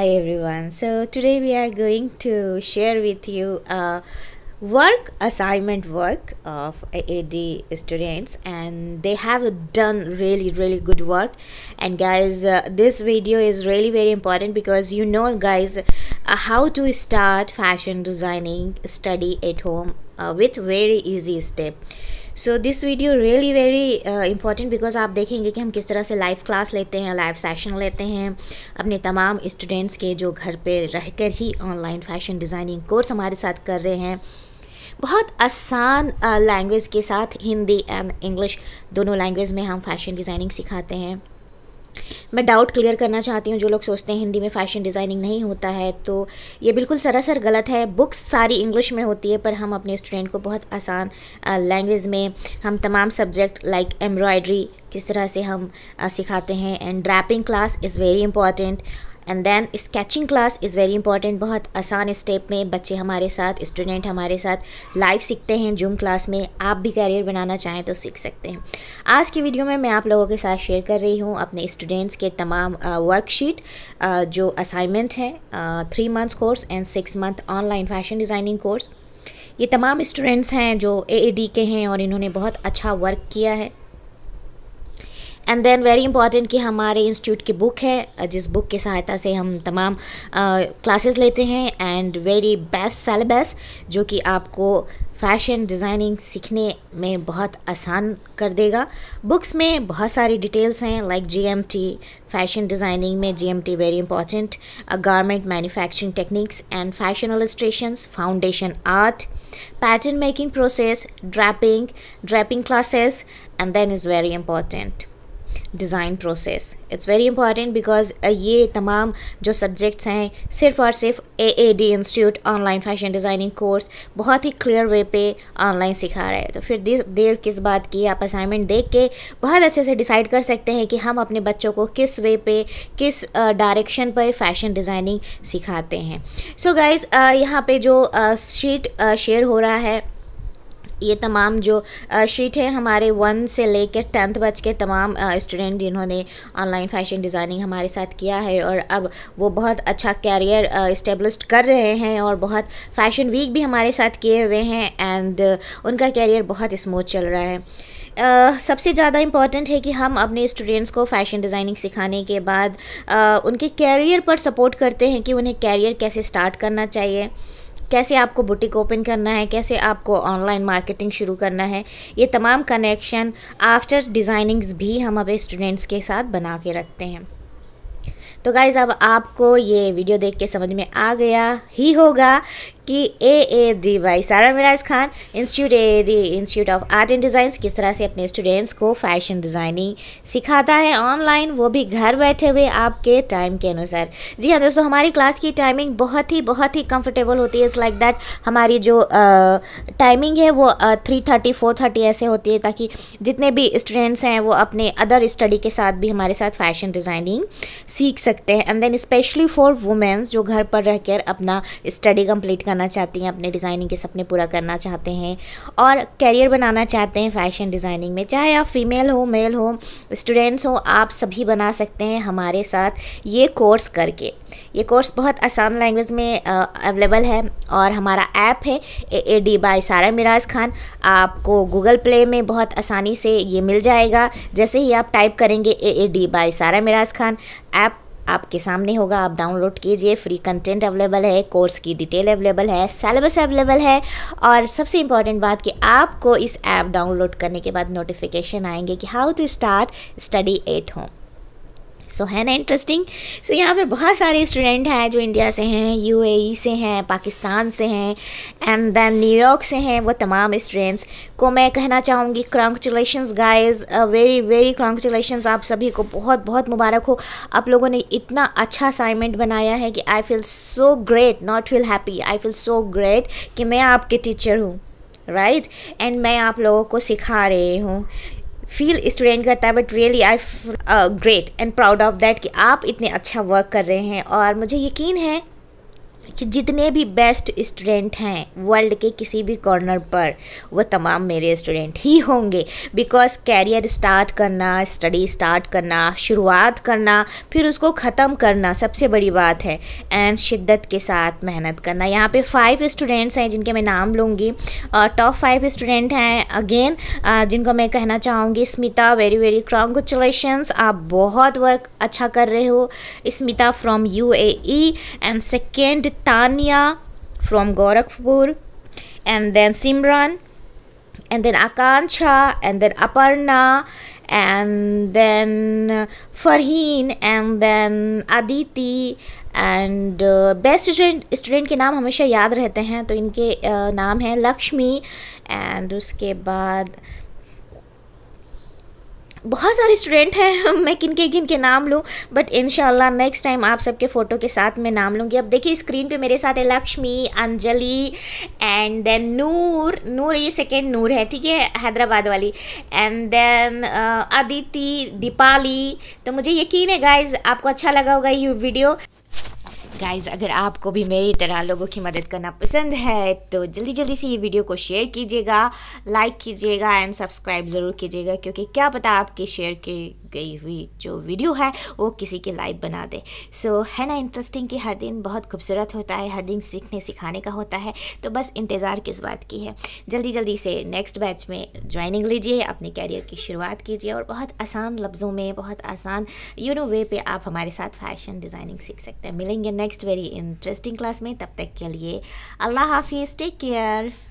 hi everyone so today we are going to share with you a work assignment work of AAD students and they have done really really good work and guys uh, this video is really very important because you know guys uh, how to start fashion designing study at home uh, with very easy step so this video really very important because आप देखेंगे कि हम किस तरह से live class लेते हैं live session लेते हैं अपने तमाम स्टूडेंट्स के जो घर पे रहकर ही ऑनलाइन फैशन डिज़ाइनिंग कोर्स हमारे साथ कर रहे हैं बहुत आसान लैंग्वेज uh, के साथ हिंदी एंड इंग्लिश दोनों लैंग्वेज में हम फैशन डिज़ाइनिंग सिखाते हैं मैं डाउट क्लियर करना चाहती हूँ जो लोग सोचते हैं हिंदी में फ़ैशन डिज़ाइनिंग नहीं होता है तो ये बिल्कुल सरासर गलत है बुक्स सारी इंग्लिश में होती है पर हम अपने स्टूडेंट को बहुत आसान लैंग्वेज में हम तमाम सब्जेक्ट लाइक एम्ब्रॉयड्री किस तरह से हम सिखाते हैं and draping class is very important and then sketching class is very important बहुत आसान स्टेप में बच्चे हमारे साथ स्टूडेंट हमारे साथ लाइव सीखते हैं जूम क्लास में आप भी करियर बनाना चाहें तो सीख सकते हैं आज की वीडियो में मैं आप लोगों के साथ शेयर कर रही हूँ अपने स्टूडेंट्स के तमाम वर्कशीट जो असाइनमेंट है three months course and six month online fashion designing course ये तमाम स्टूडेंट्स हैं जो ए के हैं और इन्होंने बहुत अच्छा वर्क किया है एंड देन वेरी इंपॉर्टेंट कि हमारे इंस्टीट्यूट की बुक है जिस बुक की सहायता से हम तमाम क्लासेस लेते हैं एंड वेरी बेस्ट सेलेबस जो कि आपको फैशन डिज़ाइनिंग सीखने में बहुत आसान कर देगा बुक्स में बहुत सारी डिटेल्स हैं लाइक जीएमटी फैशन डिज़ाइनिंग में GMT very important garment manufacturing techniques and fashion illustration foundation art pattern making process draping draping classes and then is very important design process it's very important because ये तमाम जो subjects हैं सिर्फ और सिर्फ A A D institute online fashion designing course बहुत ही clear way पे ऑनलाइन सिखा रहा है तो फिर देर किस बात की आप असाइनमेंट देख के बहुत अच्छे से डिसाइड कर सकते हैं कि हम अपने बच्चों को किस वे पे किस डायरेक्शन uh, पर फैशन डिज़ाइनिंग सिखाते हैं सो so गाइज uh, यहाँ पे जो शीट uh, शेयर हो रहा है ये तमाम जो शीट है हमारे वन से लेकर टेंथ बच के तमाम स्टूडेंट जिन्होंने ऑनलाइन फैशन डिज़ाइनिंग हमारे साथ किया है और अब वो बहुत अच्छा कैरियर इस्टेब्लिश कर रहे हैं और बहुत फैशन वीक भी हमारे साथ किए हुए हैं एंड उनका कैरियर बहुत स्मूथ चल रहा है Uh, सबसे ज़्यादा इम्पॉर्टेंट है कि हम अपने स्टूडेंट्स को फ़ैशन डिज़ाइनिंग सिखाने के बाद uh, उनके कैरियर पर सपोर्ट करते हैं कि उन्हें कैरियर कैसे स्टार्ट करना चाहिए कैसे आपको बुटीक ओपन करना है कैसे आपको ऑनलाइन मार्केटिंग शुरू करना है ये तमाम कनेक्शन आफ्टर डिज़ाइनिंग्स भी हम अपने स्टूडेंट्स के साथ बना के रखते हैं तो गाइज़ अब आपको ये वीडियो देख के समझ में आ गया ही होगा कि ए A D Y Sara Miraj Khan institute A D institute of art and designs किस तरह से अपने स्टूडेंट्स को फैशन डिज़ाइनिंग सिखाता है ऑनलाइन वो भी घर बैठे हुए आपके टाइम के अनुसार जी हाँ दोस्तों हमारी क्लास की टाइमिंग बहुत ही बहुत ही कंफर्टेबल होती है इस लाइक दैट हमारी जो टाइमिंग है वो थ्री थर्टी फोर थर्टी ऐसे होती है ताकि जितने भी स्टूडेंट्स हैं वो अपने अदर स्टडी के साथ भी हमारे साथ फैशन डिज़ाइनिंग सीख सकते हैं and then specially for womens जो घर पर रहकर अपना स्टडी कम्प्लीट करना चाहती हैं अपने डिज़ाइनिंग के सपने पूरा करना चाहते हैं और कैरियर बनाना चाहते हैं फैशन डिज़ाइनिंग में चाहे आप फीमेल हो मेल हो स्टूडेंट्स हो आप सभी बना सकते हैं हमारे साथ ये कोर्स करके ये कोर्स बहुत आसान लैंग्वेज में अवेलेबल है और हमारा ऐप है ए ए डी बाई सारा मिराज खान आपको गूगल प्ले में बहुत आसानी से ये मिल जाएगा जैसे ही आप टाइप करेंगे ए ए डी बाई सारा मिराज खान ऐप आपके सामने होगा आप डाउनलोड कीजिए फ्री कंटेंट अवेलेबल है कोर्स की डिटेल अवेलेबल है सेलेबस अवेलेबल है और सबसे इम्पॉर्टेंट बात कि आपको इस ऐप डाउनलोड करने के बाद नोटिफिकेशन आएंगे कि how to start study at home so है ना इंटरेस्टिंग सो यहाँ पे बहुत सारे स्टूडेंट हैं जो इंडिया से हैं यूएई e से हैं पाकिस्तान से हैं एंड देन न्यूयॉर्क से हैं वो तमाम स्टूडेंट्स को मैं कहना चाहूँगी congratulation guys very very congratulation आप सभी को बहुत बहुत मुबारक हो आप लोगों ने इतना अच्छा असाइनमेंट बनाया है कि I feel so great not feel happy I feel so great कि मैं आपके टीचर हूँ राइट right? एंड मैं आप लोगों को सिखा रही हूँ फील स्टूडेंट करता है but really I great and proud of that कि आप इतने अच्छा वर्क कर रहे हैं और मुझे यकीन है कि जितने भी बेस्ट स्टूडेंट हैं वर्ल्ड के किसी भी कॉर्नर पर वो तमाम मेरे स्टूडेंट ही होंगे बिकॉज कैरियर स्टार्ट करना स्टडी स्टार्ट करना शुरुआत करना फिर उसको ख़त्म करना सबसे बड़ी बात है एंड शिद्दत के साथ मेहनत करना यहाँ पे फाइव स्टूडेंट्स हैं जिनके मैं नाम लूँगी टॉप फाइव स्टूडेंट हैं अगेन जिनको मैं कहना चाहूँगी स्मिता वेरी वेरी कॉन्ग्रेचुलेशन आप बहुत वर्क अच्छा कर रहे हो Smita from U A and second Tanya from Gorakhpur, and then Simran, and then Akansha and then Aparna, and then Farheen, and then Aditi, and uh, best student student के नाम हमेशा याद रहते हैं तो इनके uh, नाम हैं लक्ष्मी and उसके बाद बहुत सारे स्टूडेंट हैं मैं किन के किन के नाम लूँ बट इन नेक्स्ट टाइम आप सबके फ़ोटो के साथ मैं नाम लूँगी अब देखिए स्क्रीन पे मेरे साथ है लक्ष्मी अंजलि एंड देन नूर नूर ये सेकेंड नूर है ठीक है हैदराबाद वाली and then uh, Aditi Deepali तो मुझे यकीन है गाइज आपको अच्छा लगा होगा ये वीडियो गाइस अगर आपको भी मेरी तरह लोगों की मदद करना पसंद है तो जल्दी जल्दी से ये वीडियो को शेयर कीजिएगा लाइक कीजिएगा एंड सब्सक्राइब ज़रूर कीजिएगा क्योंकि क्या पता आपके शेयर के गई हुई जो वीडियो है वो किसी के लाइव बना दे सो so, है ना इंटरेस्टिंग कि हर दिन बहुत खूबसूरत होता है हर दिन सीखने सिखाने का होता है तो बस इंतज़ार किस बात की है जल्दी जल्दी से नेक्स्ट बैच में ज्वाइनिंग लीजिए अपने कैरियर की शुरुआत कीजिए और बहुत आसान लफ्ज़ों में बहुत आसान यू नो वे पे आप हमारे साथ फैशन डिज़ाइनिंग सीख सकते हैं मिलेंगे नेक्स्ट वेरी इंटरेस्टिंग क्लास में तब तक के लिए अल्लाह हाफिज़ टेक केयर